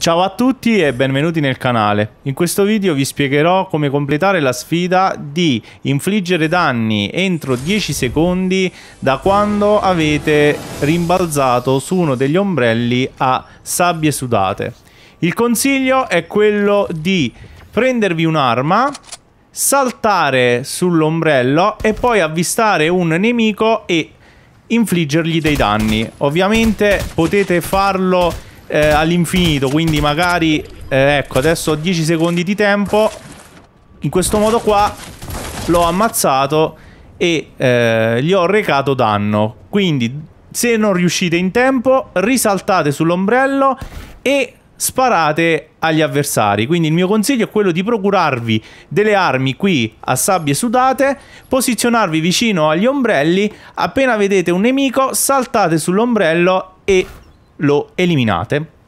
Ciao a tutti e benvenuti nel canale. In questo video vi spiegherò come completare la sfida di infliggere danni entro 10 secondi da quando avete rimbalzato su uno degli ombrelli a sabbie sudate. Il consiglio è quello di prendervi un'arma, saltare sull'ombrello e poi avvistare un nemico e infliggergli dei danni. Ovviamente potete farlo eh, all'infinito, quindi magari... Eh, ecco, adesso ho 10 secondi di tempo. In questo modo qua l'ho ammazzato e eh, gli ho recato danno. Quindi se non riuscite in tempo, risaltate sull'ombrello e sparate agli avversari. Quindi il mio consiglio è quello di procurarvi delle armi qui a sabbie sudate, posizionarvi vicino agli ombrelli, appena vedete un nemico saltate sull'ombrello e lo eliminate